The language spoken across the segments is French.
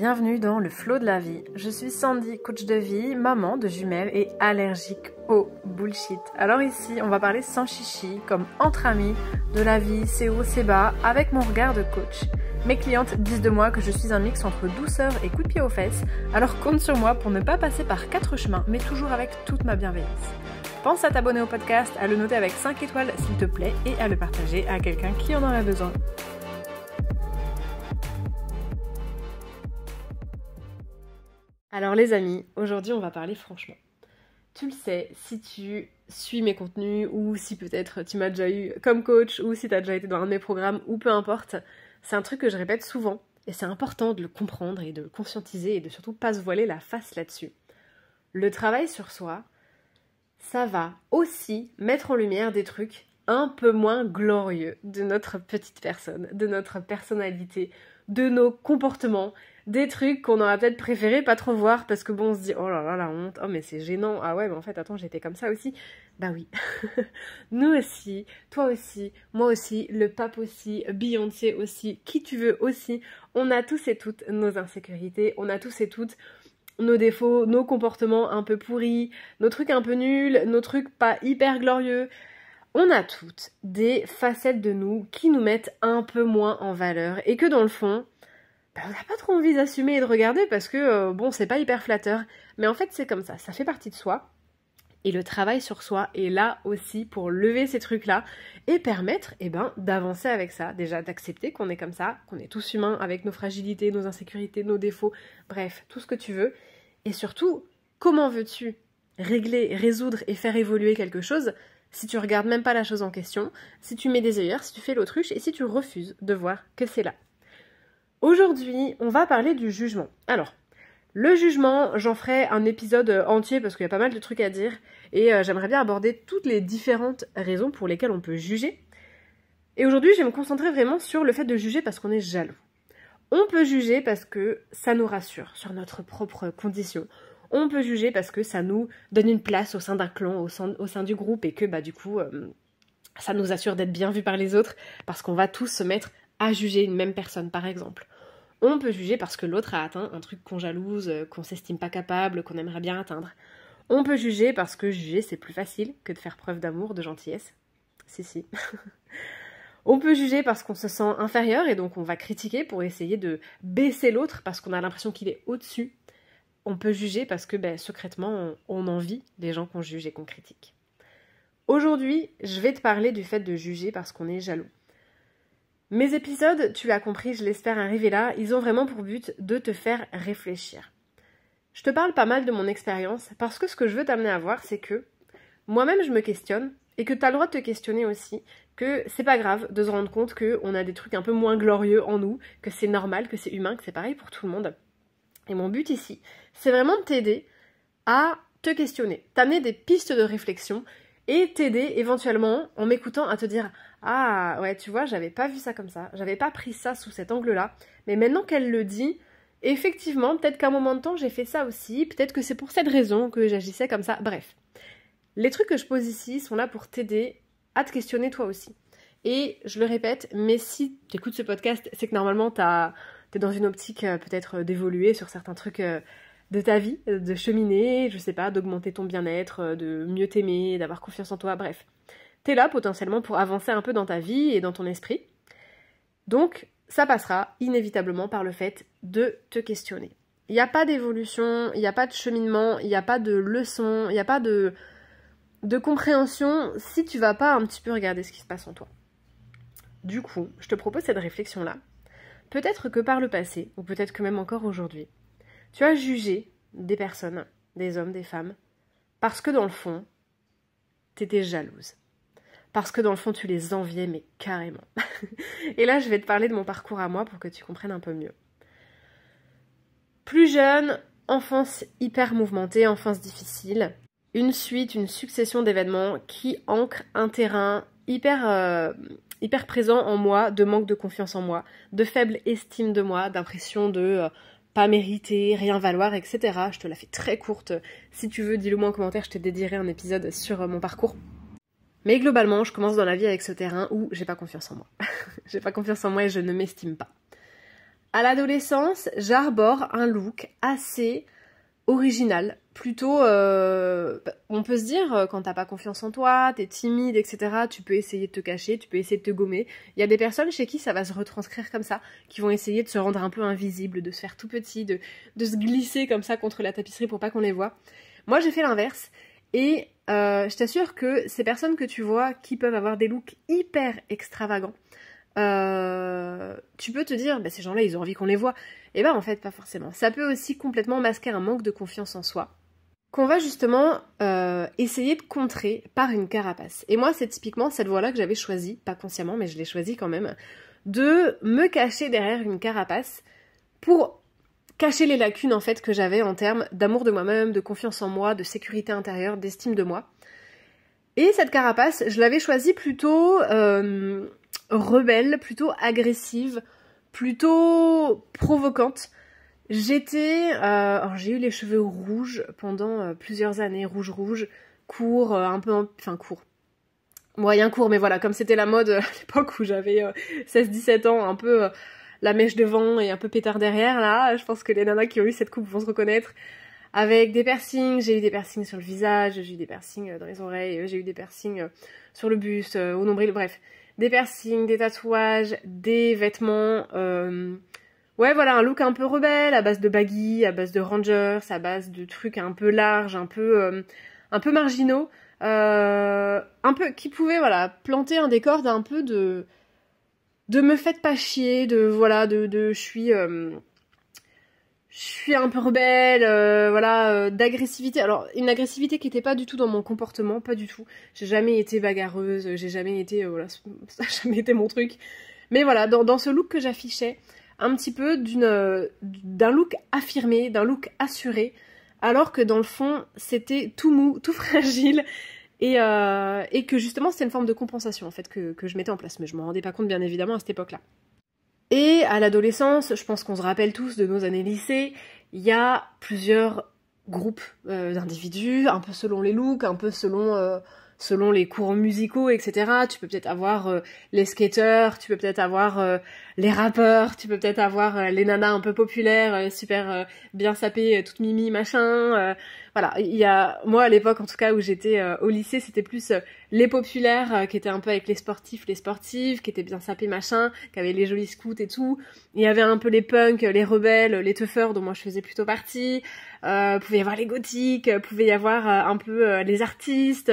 Bienvenue dans le flot de la vie. Je suis Sandy, coach de vie, maman de jumelles et allergique au bullshit. Alors ici, on va parler sans chichi, comme entre amis, de la vie, c'est haut, c'est bas, avec mon regard de coach. Mes clientes disent de moi que je suis un mix entre douceur et coup de pied aux fesses, alors compte sur moi pour ne pas passer par quatre chemins, mais toujours avec toute ma bienveillance. Pense à t'abonner au podcast, à le noter avec 5 étoiles s'il te plaît et à le partager à quelqu'un qui en aurait besoin. Alors les amis, aujourd'hui on va parler franchement. Tu le sais, si tu suis mes contenus ou si peut-être tu m'as déjà eu comme coach ou si tu as déjà été dans un de mes programmes ou peu importe, c'est un truc que je répète souvent et c'est important de le comprendre et de le conscientiser et de surtout pas se voiler la face là-dessus. Le travail sur soi, ça va aussi mettre en lumière des trucs un peu moins glorieux de notre petite personne, de notre personnalité, de nos comportements, des trucs qu'on aurait peut-être préféré pas trop voir parce que bon, on se dit oh là là la honte, oh mais c'est gênant, ah ouais, mais en fait, attends, j'étais comme ça aussi. Bah oui, nous aussi, toi aussi, moi aussi, le pape aussi, Beyoncé aussi, qui tu veux aussi, on a tous et toutes nos insécurités, on a tous et toutes nos défauts, nos comportements un peu pourris, nos trucs un peu nuls, nos trucs pas hyper glorieux. On a toutes des facettes de nous qui nous mettent un peu moins en valeur et que dans le fond, bah, on n'a pas trop envie d'assumer et de regarder parce que, euh, bon, c'est pas hyper flatteur. Mais en fait, c'est comme ça, ça fait partie de soi. Et le travail sur soi est là aussi pour lever ces trucs-là et permettre eh ben, d'avancer avec ça. Déjà, d'accepter qu'on est comme ça, qu'on est tous humains avec nos fragilités, nos insécurités, nos défauts, bref, tout ce que tu veux. Et surtout, comment veux-tu régler, résoudre et faire évoluer quelque chose si tu regardes même pas la chose en question, si tu mets des œillères, si tu fais l'autruche et si tu refuses de voir que c'est là Aujourd'hui, on va parler du jugement. Alors, le jugement, j'en ferai un épisode entier parce qu'il y a pas mal de trucs à dire et euh, j'aimerais bien aborder toutes les différentes raisons pour lesquelles on peut juger. Et aujourd'hui, je vais me concentrer vraiment sur le fait de juger parce qu'on est jaloux. On peut juger parce que ça nous rassure sur notre propre condition. On peut juger parce que ça nous donne une place au sein d'un clan, au sein, du groupe et que bah du coup euh, ça nous assure d'être bien vus par les autres parce qu'on va tous se mettre à juger une même personne, par exemple. On peut juger parce que l'autre a atteint un truc qu'on jalouse, euh, qu'on s'estime pas capable, qu'on aimerait bien atteindre. On peut juger parce que juger, c'est plus facile que de faire preuve d'amour, de gentillesse. Si, si. on peut juger parce qu'on se sent inférieur et donc on va critiquer pour essayer de baisser l'autre parce qu'on a l'impression qu'il est au-dessus. On peut juger parce que ben, secrètement, on, en envie les gens qu'on juge et qu'on critique. Aujourd'hui, je vais te parler du fait de juger parce qu'on est jaloux. Mes épisodes, tu l'as compris, je l'espère arriver là, ils ont vraiment pour but de te faire réfléchir. Je te parle pas mal de mon expérience parce que ce que je veux t'amener à voir, c'est que moi-même je me questionne et que tu as le droit de te questionner aussi, que c'est pas grave de se rendre compte qu'on a des trucs un peu moins glorieux en nous, que c'est normal, que c'est humain, que c'est pareil pour tout le monde. Et mon but ici, c'est vraiment de t'aider à te questionner, t'amener des pistes de réflexion et t'aider éventuellement en m'écoutant à te dire ah ouais, tu vois, j'avais pas vu ça comme ça, j'avais pas pris ça sous cet angle-là. Mais maintenant qu'elle le dit, effectivement, peut-être qu'à un moment de temps j'ai fait ça aussi, peut-être que c'est pour cette raison que j'agissais comme ça. Bref, les trucs que je pose ici sont là pour t'aider à te questionner toi aussi. Et je le répète, mais si tu écoutes ce podcast, c'est que normalement tu es dans une optique euh, peut-être euh, d'évoluer sur certains trucs euh, de ta vie, de cheminer, je sais pas, d'augmenter ton bien-être, de mieux t'aimer, d'avoir confiance en toi, bref t'es là potentiellement pour avancer un peu dans ta vie et dans ton esprit. Donc, ça passera inévitablement par le fait de te questionner. Il n'y a pas d'évolution, il n'y a pas de cheminement, il n'y a pas de leçon, il n'y a pas de, de compréhension si tu vas pas un petit peu regarder ce qui se passe en toi. Du coup, je te propose cette réflexion-là. Peut-être que par le passé, ou peut-être que même encore aujourd'hui, tu as jugé des personnes, des hommes, des femmes, parce que dans le fond, t'étais jalouse parce que dans le fond tu les enviais, mais carrément. et là je vais te parler de mon parcours à moi pour que tu comprennes un peu mieux. Plus jeune, enfance hyper mouvementée, enfance difficile, une suite, une succession d'événements qui ancrent un terrain hyper, euh, hyper présent en moi, de manque de confiance en moi, de faible estime de moi, d'impression de... Euh, pas mériter, rien valoir, etc. Je te la fais très courte. Si tu veux, dis-le moi en commentaire, je te dédierai un épisode sur euh, mon parcours mais globalement, je commence dans la vie avec ce terrain où j'ai pas confiance en moi. j'ai pas confiance en moi et je ne m'estime pas. À l'adolescence, j'arbore un look assez original. Plutôt, euh, on peut se dire, euh, quand t'as pas confiance en toi, t'es timide, etc., tu peux essayer de te cacher, tu peux essayer de te gommer. Il y a des personnes chez qui ça va se retranscrire comme ça, qui vont essayer de se rendre un peu invisible, de se faire tout petit, de, de se glisser comme ça contre la tapisserie pour pas qu'on les voit. Moi, j'ai fait l'inverse. Et euh, je t'assure que ces personnes que tu vois qui peuvent avoir des looks hyper extravagants, euh, tu peux te dire, bah, ces gens-là, ils ont envie qu'on les voit. Et eh ben en fait, pas forcément. Ça peut aussi complètement masquer un manque de confiance en soi qu'on va justement euh, essayer de contrer par une carapace. Et moi, c'est typiquement cette voie-là que j'avais choisie, pas consciemment, mais je l'ai choisie quand même, de me cacher derrière une carapace pour cacher les lacunes en fait que j'avais en termes d'amour de moi-même, de confiance en moi, de sécurité intérieure, d'estime de moi. Et cette carapace, je l'avais choisie plutôt euh, rebelle, plutôt agressive, plutôt provocante. J'étais, euh, Alors, j'ai eu les cheveux rouges pendant euh, plusieurs années, rouge rouge, court, un peu, enfin court, moyen court, mais voilà, comme c'était la mode à l'époque où j'avais 16-17 ans, un peu la mèche devant et un peu pétard derrière là. Je pense que les nanas qui ont eu cette coupe vont se reconnaître. Avec des piercings, j'ai eu des piercings sur le visage, j'ai eu des piercings euh, dans les oreilles, euh, j'ai eu des piercings euh, sur le buste, au nombril, bref. Des piercings, des tatouages, des vêtements. Ouais, voilà, un look un peu rebelle, à base de baggy, à base de rangers, à base de trucs un peu larges, un peu, un peu marginaux. un peu qui pouvait voilà planter un décor d'un peu de de me faites pas chier, de voilà, de, je suis euh, je suis un peu rebelle, euh, voilà, euh, d'agressivité. Alors une agressivité qui n'était pas du tout dans mon comportement, pas du tout. J'ai jamais été bagarreuse, j'ai jamais été voilà, ça n'a jamais été mon truc. Mais voilà, dans, dans ce look que j'affichais, un petit peu d'une d'un look affirmé, d'un look assuré, alors que dans le fond c'était tout mou, tout fragile. Euh, et, que justement, c'était une forme de compensation en fait que, je mettais en place, mais je m'en rendais pas compte bien évidemment à cette époque-là. Et à l'adolescence, je pense qu'on se rappelle tous de nos années lycée, il y a plusieurs groupes euh, d'individus, un peu selon les looks, un peu selon euh, selon les cours musicaux, etc. Tu peux peut-être avoir euh, les skateurs, tu peux peut-être avoir euh, les rappeurs, tu peux peut-être avoir euh, les nanas un peu populaires, super bien sapées, toutes mimi, machin. voilà, il y a moi à l'époque en tout cas où j'étais au lycée, c'était plus les populaires qui étaient un peu avec les sportifs, les sportives, qui étaient bien sapées, machin, qui avaient les jolis scouts et tout. Il y avait un peu les punks, les rebelles, les teufeurs dont moi je faisais plutôt partie. pouvait y avoir les gothiques, pouvait y avoir un peu les artistes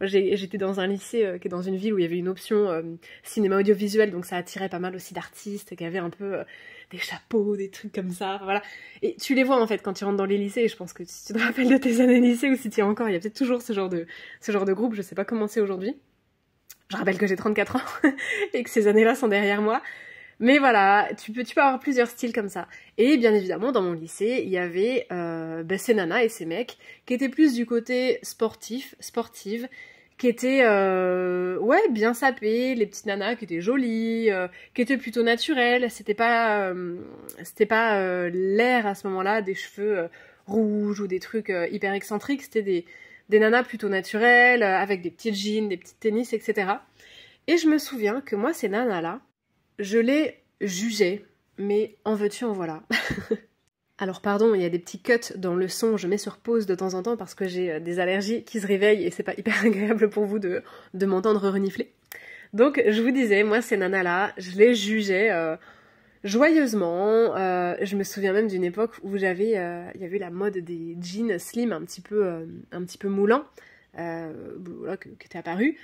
J'étais dans un lycée euh, qui est dans une ville où il y avait une option euh, cinéma audiovisuel, donc ça attirait pas mal aussi d'artistes qui avaient un peu euh, des chapeaux, des trucs comme ça, voilà. Et tu les vois en fait quand tu rentres dans les lycées, je pense que si tu te rappelles de tes années lycée ou si tu y es encore, il y a peut-être toujours ce genre, de, ce genre de groupe, je sais pas comment c'est aujourd'hui. Je rappelle que j'ai 34 ans et que ces années-là sont derrière moi. Mais voilà, tu peux, tu peux avoir plusieurs styles comme ça. Et bien évidemment, dans mon lycée, il y avait euh, ben, ces nanas et ces mecs qui étaient plus du côté sportif, sportive, qui étaient euh, ouais bien sapés, les petites nanas qui étaient jolies, euh, qui étaient plutôt naturelles. C'était pas, euh, c'était pas l'air à ce moment-là des cheveux rouges ou des trucs hyper excentriques. C'était des, des nanas plutôt naturelles, avec des petites jeans, des petites tennis, etc. Et je me souviens que moi, ces nanas-là, je l'ai jugé, mais en veux-tu, en voilà. Alors pardon, il y a des petits cuts dans le son, je mets sur pause de temps en temps parce que j'ai euh, des allergies qui se réveillent et c'est pas hyper agréable pour vous de, m'entendre renifler. Donc je vous disais, moi ces nanas-là, je les jugeais euh, joyeusement. Euh, je me souviens même d'une époque où j'avais, il y avait la mode des jeans slim un petit peu, un petit peu moulants qui était apparue.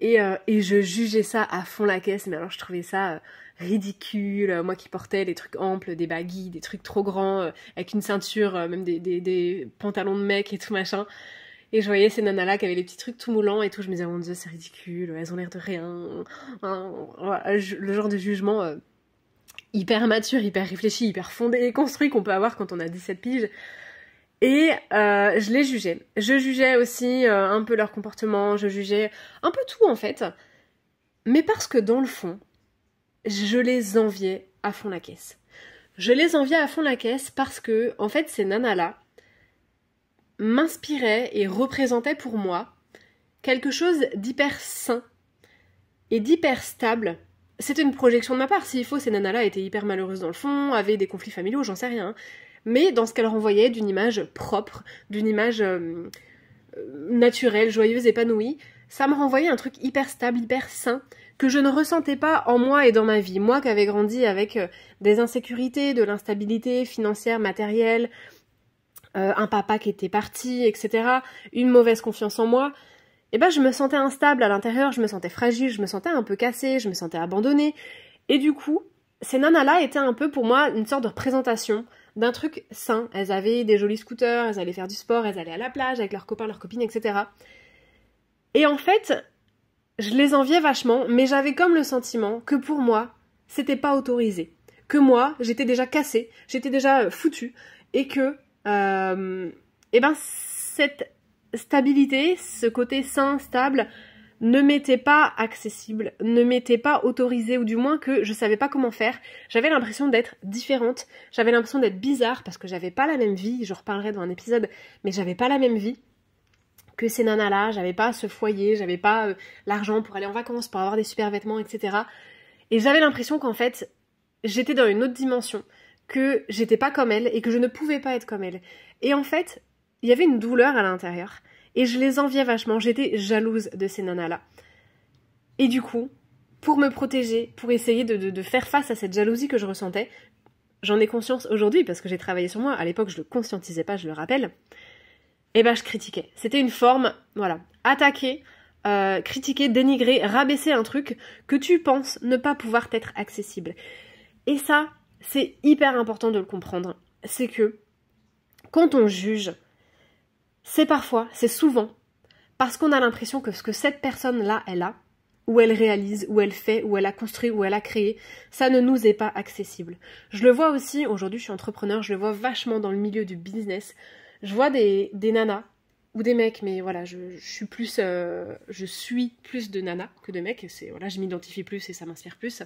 Et, euh, et, je jugeais ça à fond la caisse, mais alors je trouvais ça euh, ridicule. Euh, moi qui portais des trucs amples, des baguilles, des trucs trop grands, avec une ceinture, même des, des, pantalons de mec et tout machin. Et je voyais ces nanas-là qui avaient les petits trucs tout moulants et tout. Je me disais, oh mon dieu, c'est ridicule, elles ont l'air de rien. Hein, hein, le genre de jugement hyper mature, hyper réfléchi, hyper fondé et construit qu'on peut avoir quand on a 17 piges. Et euh, je les jugeais. Je jugeais aussi euh, un peu leur comportement, je jugeais un peu tout en fait. Mais parce que dans le fond, je les enviais à fond la caisse. Je les enviais à fond la caisse parce que, en fait, ces nanas-là m'inspiraient et représentaient pour moi quelque chose d'hyper sain et d'hyper stable. C'était une projection de ma part. S'il faut, ces nanas-là étaient hyper malheureuses dans le fond, avaient des conflits familiaux, j'en sais rien mais dans ce qu'elle renvoyait d'une image propre, d'une image euh, euh, naturelle, joyeuse, épanouie. Ça me renvoyait un truc hyper stable, hyper sain, que je ne ressentais pas en moi et dans ma vie. Moi qui avais grandi avec euh, des insécurités, de l'instabilité financière, matérielle, un papa qui était parti, etc., une mauvaise confiance en moi, et eh ben je me sentais instable à l'intérieur, je me sentais fragile, je me sentais un peu cassée, je me sentais abandonnée. Et du coup, ces nanas-là étaient un peu pour moi une sorte de représentation d'un truc sain. Elles avaient des jolis scooters, elles allaient faire du sport, elles allaient à la plage avec leurs copains, leurs copines, etc. Et en fait, je les enviais vachement, mais j'avais comme le sentiment que pour moi, c'était pas autorisé. Que moi, j'étais déjà cassée, j'étais déjà euh, foutue, et que, euh, eh ben, cette stabilité, ce côté sain, stable, ne m'était pas accessible, ne m'était pas autorisée, ou du moins que je ne savais pas comment faire. J'avais l'impression d'être différente, j'avais l'impression d'être bizarre parce que j'avais pas la même vie, je reparlerai dans un épisode, mais j'avais pas la même vie que ces nanas-là, j'avais pas ce foyer, j'avais pas euh, l'argent pour aller en vacances, pour avoir des super vêtements, etc. Et j'avais l'impression qu'en fait, j'étais dans une autre dimension, que j'étais pas comme elle et que je ne pouvais pas être comme elle. Et en fait, il y avait une douleur à l'intérieur et je les enviais vachement, j'étais jalouse de ces nanas-là. Et du coup, pour me protéger, pour essayer de, faire face à cette jalousie que je ressentais, j'en ai conscience aujourd'hui parce que j'ai travaillé sur moi, à l'époque je le conscientisais pas, je le rappelle, et eh ben je critiquais. C'était une forme, voilà, attaquer, euh, critiquer, dénigrer, rabaisser un truc que tu penses ne pas pouvoir t'être accessible. Et ça, c'est hyper important de le comprendre. C'est que quand on juge, c'est parfois, c'est souvent, parce qu'on a l'impression que ce que cette personne-là, elle a, ou elle réalise, ou elle fait, ou elle a construit, ou elle a créé, ça ne nous est pas accessible. Je le vois aussi, aujourd'hui je suis entrepreneur, je le vois vachement dans le milieu du business. Je vois des, des nanas ou des mecs, mais voilà, je, suis plus, euh, je suis plus de nanas que de mecs, et voilà, je m'identifie plus et ça m'inspire plus.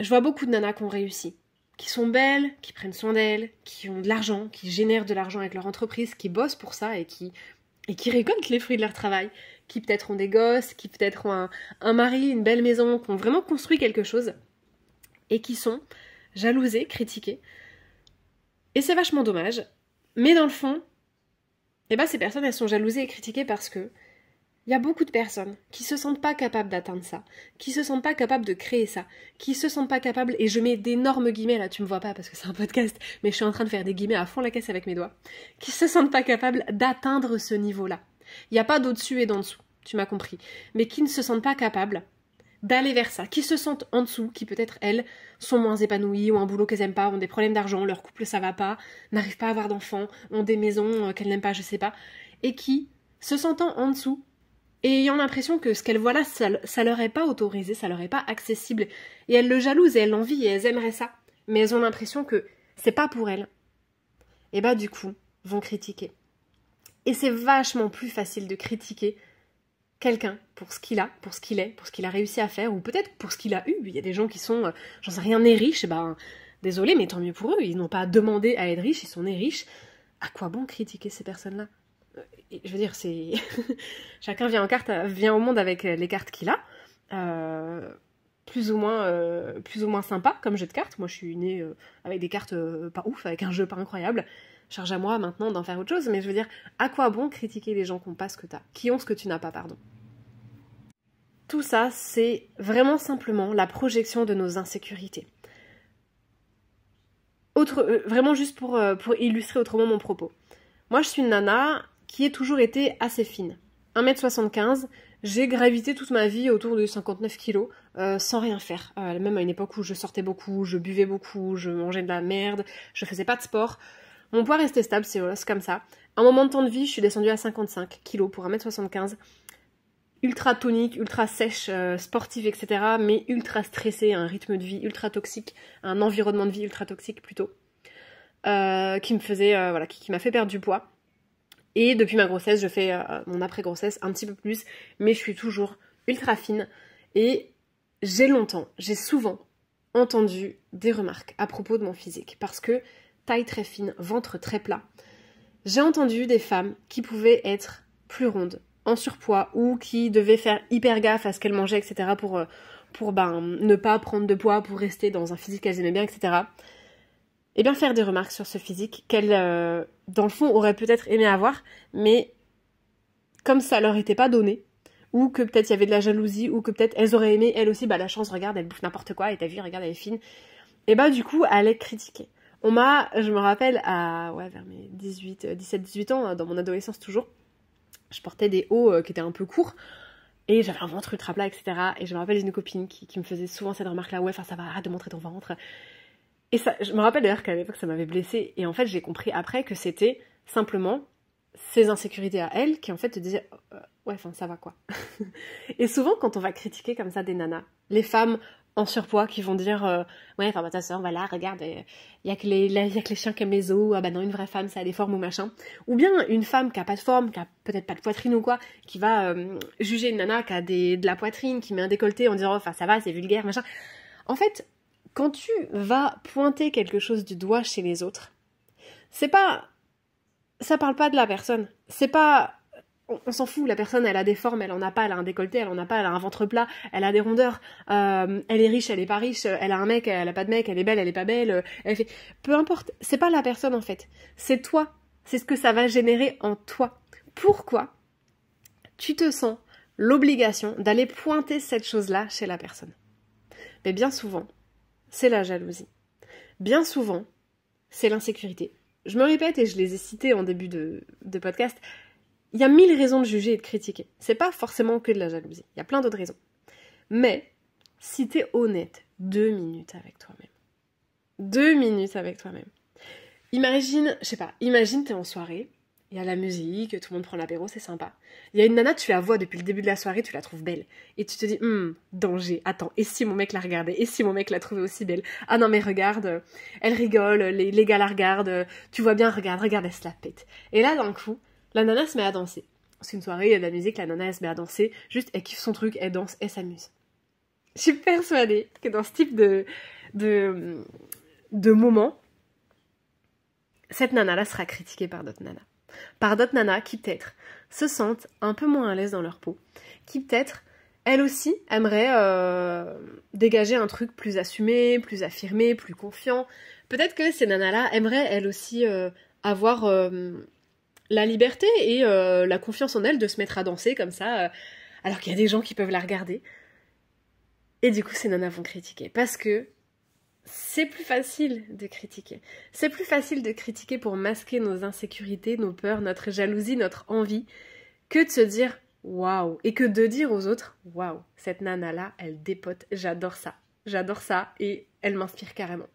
Je vois beaucoup de nanas qui ont réussi, qui sont belles, qui prennent soin d'elles, qui ont de l'argent, qui génèrent de l'argent avec leur entreprise, qui bossent pour ça et qui, et qui récoltent les fruits de leur travail, qui peut-être ont des gosses, qui peut-être ont un, mari, une belle maison, qui ont vraiment construit quelque chose et qui sont jalousées, critiquées. Et c'est vachement dommage. Mais dans le fond, eh ben, ces personnes, elles sont jalousées et critiquées parce que il y a beaucoup de personnes qui se sentent pas capables d'atteindre ça, qui se sentent pas capables de créer ça, qui se sentent pas capables, et je mets d'énormes guillemets là, tu me vois pas parce que c'est un podcast, mais je suis en train de faire des guillemets à fond la caisse avec mes doigts, qui se sentent pas capables d'atteindre ce niveau-là. Il n'y a pas d'au-dessus et d'en dessous, tu m'as compris, mais qui ne se sentent pas capables d'aller vers ça, qui se sentent en dessous, qui peut-être elles sont moins épanouies, ont un boulot qu'elles aiment pas, ont des problèmes d'argent, leur couple ça va pas, n'arrivent pas à avoir d'enfants, ont des maisons euh, qu'elles n'aiment pas, je sais pas, et qui, se sentant en dessous, et ayant l'impression que ce qu'elles voient là, ça, leur est pas autorisé, ça leur est pas accessible. Et elles le jalousent et elles l'envient et elles aimeraient ça. Mais elles ont l'impression que c'est pas pour elles. Et bah du coup, vont critiquer. Et c'est vachement plus facile de critiquer quelqu'un pour ce qu'il a, pour ce qu'il est, pour ce qu'il a réussi à faire, ou peut-être pour ce qu'il a eu. Il y a des gens qui sont, euh, j'en sais rien, nés riches, et ben, désolé, mais tant mieux pour eux, ils n'ont pas demandé à être riches, ils sont nés riches. À quoi bon critiquer ces personnes-là euh, je veux dire, c'est chacun vient en carte, vient au monde avec euh, les cartes qu'il a, euh, plus ou moins, plus ou moins sympa comme jeu de cartes. Moi, je suis née avec des cartes pas ouf, avec un jeu pas incroyable. Charge à moi maintenant d'en faire autre chose. Mais je veux dire, à quoi bon critiquer les gens qui ont pas ce que as, qui ont ce que tu n'as pas, pardon. Tout ça, c'est vraiment simplement la projection de nos insécurités. Autre, vraiment juste pour, pour illustrer autrement mon propos. Moi, je suis une nana qui est toujours été assez fine. 1m75, j'ai gravité toute ma vie autour de 59 kg euh, sans rien faire. Euh, même à une époque où je sortais beaucoup, je buvais beaucoup, je mangeais de la merde, je faisais pas de sport. Mon poids restait stable, c'est comme ça. À un moment de temps de vie, je suis descendue à 55 kg pour 1m75. Ultra tonique, ultra sèche, euh, sportive, etc. Mais ultra stressée, un rythme de vie ultra toxique, un environnement de vie ultra toxique plutôt. qui me faisait, voilà, qui m'a fait perdre du poids. Et depuis ma grossesse, je fais euh, mon après-grossesse un petit peu plus, mais je suis toujours ultra fine. Et j'ai longtemps, j'ai souvent entendu des remarques à propos de mon physique, parce que taille très fine, ventre très plat. J'ai entendu des femmes qui pouvaient être plus rondes, en surpoids, ou qui devaient faire hyper gaffe à ce qu'elles mangeaient, etc., pour, euh, pour ben, ne pas prendre de poids, pour rester dans un physique qu'elles aimaient bien, etc. Et eh bien faire des remarques sur ce physique qu'elles... Euh, dans le fond, auraient peut-être aimé avoir, mais comme ça leur était pas donné, ou que peut-être il y avait de la jalousie, ou que peut-être elles auraient aimé, elles aussi, bah la chance, regarde, elle bouffe n'importe quoi, et ta vie, regarde, elle est fine. Et bah du coup, elle est critiquée. On m'a, je me rappelle, à, ouais, vers mes 18, 17, 18 ans, hein, dans mon adolescence toujours, je portais des hauts euh, qui étaient un peu courts, et j'avais un ventre ultra plat, etc. Et je me rappelle une copine qui, qui, me faisait souvent cette remarque-là, ouais, enfin ça va, arrête de montrer ton ventre. Et ça, je me rappelle d'ailleurs qu'à l'époque, ça m'avait blessée. Et en fait, j'ai compris après que c'était simplement ses insécurités à elle qui en fait te disaient euh, ouais enfin ça va quoi et souvent quand on va critiquer comme ça des nanas les femmes en surpoids qui vont dire euh, ouais enfin bah, ta soeur voilà regarde il euh, y a que les les chiens qui aiment les os ah bah non une vraie femme ça a des formes ou machin ou bien une femme qui a pas de forme qui a peut-être pas de poitrine ou quoi qui va juger une nana qui a des, de la poitrine qui met un décolleté en disant oh, enfin ça va c'est vulgaire machin en fait quand tu vas pointer quelque chose du doigt chez les autres, c'est pas. Ça parle pas de la personne. C'est pas. On, s'en fout, la personne, elle a des formes, elle en a pas, elle a un décolleté, elle en a pas, elle a un ventre plat, elle a des rondeurs, euh, elle est riche, elle est pas riche, elle a un mec, elle a pas de mec, elle est belle, elle est pas belle, euh, Peu importe, c'est pas la personne en fait. C'est toi. C'est ce que ça va générer en toi. Pourquoi tu te sens l'obligation d'aller pointer cette chose-là chez la personne. Mais bien souvent, c'est la jalousie. Bien souvent, c'est l'insécurité. Je me répète et je les ai cités en début de, de podcast. Il y a mille raisons de juger et de critiquer. C'est pas forcément que de la jalousie. Il y a plein d'autres raisons. Mais si t'es honnête, deux minutes avec toi-même. Deux minutes avec toi-même. Imagine, je sais pas, imagine t'es en soirée il y a la musique, tout le monde prend l'apéro, c'est sympa. Il y a une nana, tu la vois depuis le début de la soirée, tu la trouves belle. Et tu te dis, "Hmm, danger, attends, et si mon mec la regardait Et si mon mec la trouvait aussi belle Ah non, mais regarde, elle rigole, les, les gars la regardent, tu vois bien, regarde, regarde, elle se la pète. Et là, d'un coup, la nana se met à danser. C'est une soirée, il y a de la musique, la nana, se met à danser, juste, elle kiffe son truc, elle danse, elle s'amuse. Je suis persuadée que dans ce type de, de, de moment, cette nana-là sera critiquée par d'autres nanas par d'autres nanas qui peut-être se sentent un peu moins à l'aise dans leur peau, qui peut-être elles aussi aimeraient euh, dégager un truc plus assumé, plus affirmé, plus confiant. Peut-être que ces nanas-là aimeraient elles aussi euh, avoir euh, la liberté et la confiance en elles de se mettre à danser comme ça, alors qu'il y a des gens qui peuvent la regarder. Et du coup, ces nanas vont critiquer parce que c'est plus facile de critiquer. C'est plus facile de critiquer pour masquer nos insécurités, nos peurs, notre jalousie, notre envie, que de se dire waouh et que de dire aux autres waouh, cette nana là, elle dépote, j'adore ça, j'adore ça et elle m'inspire carrément.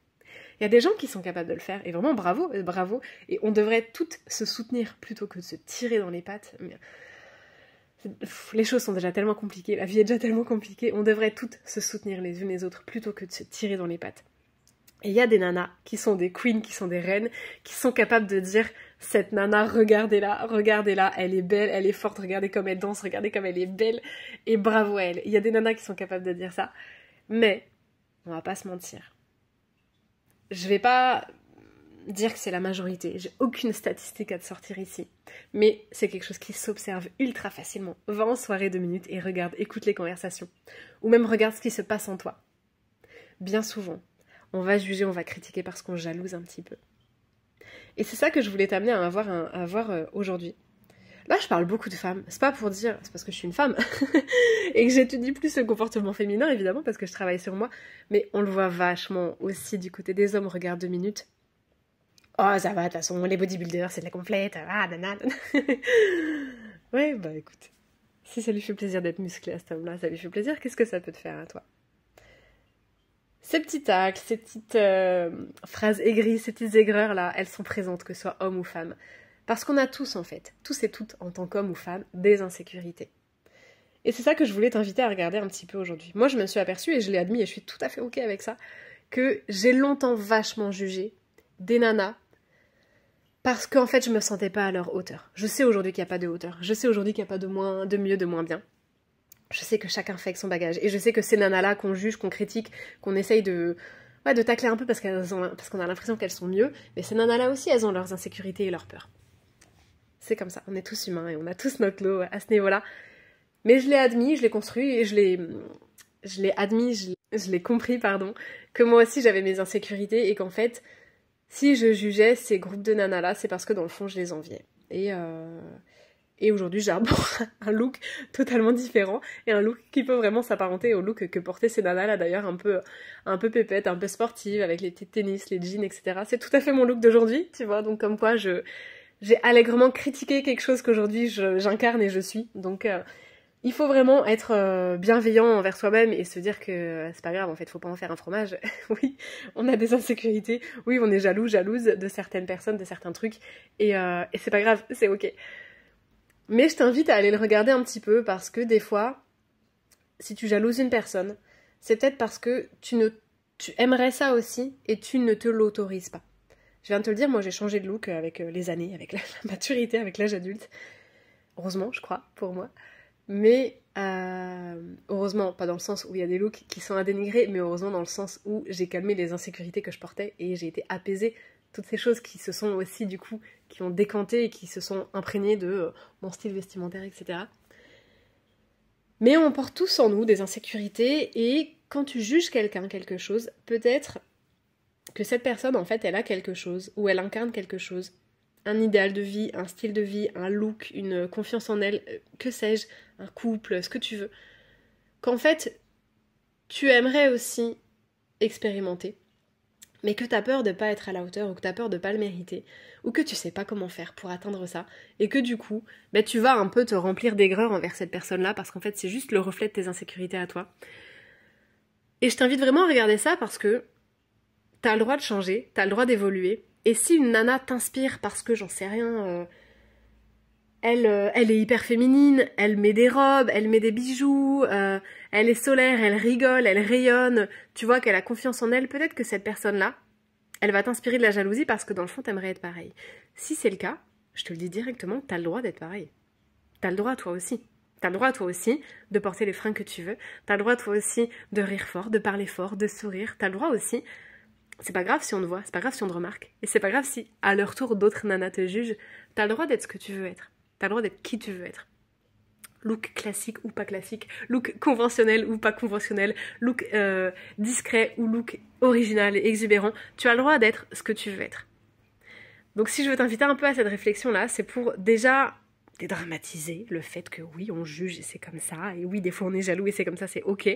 Il y a des gens qui sont capables de le faire et vraiment bravo, euh, bravo. Et on devrait toutes se soutenir plutôt que de se tirer dans les pattes. Les choses sont déjà tellement compliquées, la vie est déjà tellement compliquée, on devrait toutes se soutenir les unes les autres plutôt que de se tirer dans les pattes. Et il y a des nanas qui sont des queens, qui sont des reines, qui sont capables de dire cette nana, regardez-la, regardez-la, elle est belle, elle est forte, regardez comme elle danse, regardez comme elle est belle, et bravo à elle. Il y a des nanas qui sont capables de dire ça. Mais, on va pas se mentir. Je vais pas dire que c'est la majorité, j'ai aucune statistique à te sortir ici. Mais c'est quelque chose qui s'observe ultra facilement. Va en soirée deux minutes et regarde, écoute les conversations. Ou même regarde ce qui se passe en toi. Bien souvent, on va juger, on va critiquer parce qu'on jalouse un petit peu. Et c'est ça que je voulais t'amener à voir euh, aujourd'hui. Là, je parle beaucoup de femmes. C'est pas pour dire, c'est parce que je suis une femme et que j'étudie plus le comportement féminin, évidemment, parce que je travaille sur moi. Mais on le voit vachement aussi du côté des hommes. Regarde deux minutes. Oh, ça va, de toute façon, les bodybuilders, c'est de la complète. Ah, ouais, bah écoute. Si ça lui fait plaisir d'être musclé à cet homme-là, ça lui fait plaisir, qu'est-ce que ça peut te faire à toi ces petits tacles, ces petites euh, phrases aigries, ces petites aigreurs là, elles sont présentes, que ce soit homme ou femme. Parce qu'on a tous en fait, tous et toutes en tant qu'homme ou femme, des insécurités. Et c'est ça que je voulais t'inviter à regarder un petit peu aujourd'hui. Moi je me suis aperçue et je l'ai admis et je suis tout à fait ok avec ça, que j'ai longtemps vachement jugé des nanas parce qu'en fait je me sentais pas à leur hauteur. Je sais aujourd'hui qu'il n'y a pas de hauteur, je sais aujourd'hui qu'il n'y a pas de moins, de mieux, de moins bien je sais que chacun fait avec son bagage. Et je sais que ces nanas-là qu'on juge, qu'on critique, qu'on essaye de, ouais, de tacler un peu parce qu'on a l'impression qu'elles sont mieux, mais ces nanas-là aussi, elles ont leurs insécurités et leurs peurs. C'est comme ça, on est tous humains et on a tous notre lot à ce niveau-là. Mais je l'ai admis, je l'ai construit et je l'ai, je l'ai admis, je l'ai compris, pardon, que moi aussi j'avais mes insécurités et qu'en fait, si je jugeais ces groupes de nanas-là, c'est parce que dans le fond, je les enviais. Et, euh, et aujourd'hui, j'ai un look totalement différent et un look qui peut vraiment s'apparenter au look que portait ces nanas là d'ailleurs, un peu, un peu pépette, un peu sportive, avec les tennis, les jeans, etc. C'est tout à fait mon look d'aujourd'hui, tu vois, donc comme quoi je, j'ai allègrement critiqué quelque chose qu'aujourd'hui j'incarne et je suis. Donc euh, il faut vraiment être euh, bienveillant envers soi-même et se dire que euh, c'est pas grave, en fait, faut pas en faire un fromage. oui, on a des insécurités, oui, on est jaloux, jalouse de certaines personnes, de certains trucs, et c'est pas grave, c'est ok. Mais je t'invite à aller le regarder un petit peu parce que des fois, si tu jalouses une personne, c'est peut-être parce que tu, ne, tu aimerais ça aussi et tu ne te l'autorises pas. Je viens de te le dire, moi j'ai changé de look avec euh, les années, avec la, maturité, avec l'âge adulte. Heureusement, je crois, pour moi. Mais euh, heureusement, pas dans le sens où il y a des looks qui sont à dénigrer, mais heureusement dans le sens où j'ai calmé les insécurités que je portais et j'ai été apaisée toutes ces choses qui se sont aussi du coup, qui ont décanté et qui se sont imprégnées de euh, mon style vestimentaire, etc. Mais on porte tous en nous des insécurités et quand tu juges quelqu'un quelque chose, peut-être que cette personne en fait elle a quelque chose ou elle incarne quelque chose, un idéal de vie, un style de vie, un look, une confiance en elle, euh, que sais-je, un couple, ce que tu veux. Qu'en fait tu aimerais aussi expérimenter mais que tu as peur de ne pas être à la hauteur ou que tu as peur de pas le mériter ou que tu sais pas comment faire pour atteindre ça et que du coup, ben tu vas un peu te remplir d'aigreur envers cette personne-là parce qu'en fait, c'est juste le reflet de tes insécurités à toi. Et je t'invite vraiment à regarder ça parce que tu as le droit de changer, tu as le droit d'évoluer et si une nana t'inspire parce que j'en sais rien, euh, euh, elle, est hyper féminine, elle met des robes, elle met des bijoux, euh, elle est solaire, elle rigole, elle rayonne, tu vois qu'elle a confiance en elle, peut-être que cette personne-là, elle va t'inspirer de la jalousie parce que dans le fond, t'aimerais être pareil. Si c'est le cas, je te le dis directement, t'as le droit d'être pareil. T'as le droit toi aussi. T'as le droit toi aussi de porter les fringues que tu veux, t'as le droit toi aussi de rire fort, de parler fort, de sourire, t'as le droit aussi c'est pas grave si on te voit, c'est pas grave si on te remarque, et c'est pas grave si, à leur tour, d'autres nanas te jugent. T'as le droit d'être ce que tu veux être le droit d'être qui tu veux être. Look classique ou pas classique, look conventionnel ou pas conventionnel, look euh, discret ou look original et exubérant, tu as le droit d'être ce que tu veux être. Donc si je veux t'inviter un peu à cette réflexion-là, c'est pour déjà dédramatiser le fait que oui, on juge et c'est comme ça, et oui, des fois on est jaloux et c'est comme ça, c'est ok.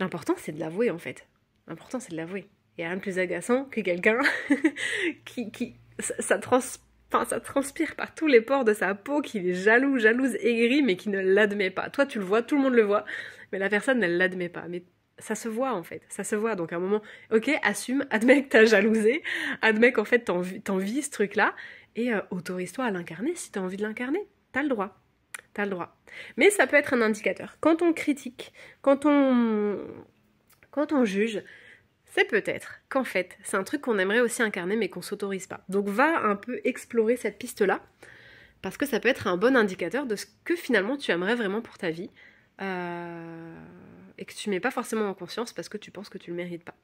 L'important, c'est de l'avouer en fait. L'important, c'est de l'avouer. Il n'y a rien de plus agaçant que quelqu'un qui, qui ça, trans, ça transpire par tous les pores de sa peau, qu'il est jaloux, jalouse, aigri, mais qui ne l'admet pas. Toi, tu le vois, tout le monde le voit, mais la personne ne l'admet pas. Mais ça se voit en fait, ça se voit. Donc à un moment, ok, assume, admet que t'as jalousé, admet qu'en fait t'en vis ce truc-là, et euh, autorise-toi à l'incarner si t'as envie de l'incarner. T'as le droit. T'as le droit. Mais ça peut être un indicateur. Quand on critique, quand on, quand on juge, c'est peut-être qu'en fait, c'est un truc qu'on aimerait aussi incarner mais qu'on s'autorise pas. Donc va un peu explorer cette piste-là, parce que ça peut être un bon indicateur de ce que finalement tu aimerais vraiment pour ta vie, euh, et que tu mets pas forcément en conscience parce que tu penses que tu le mérites pas.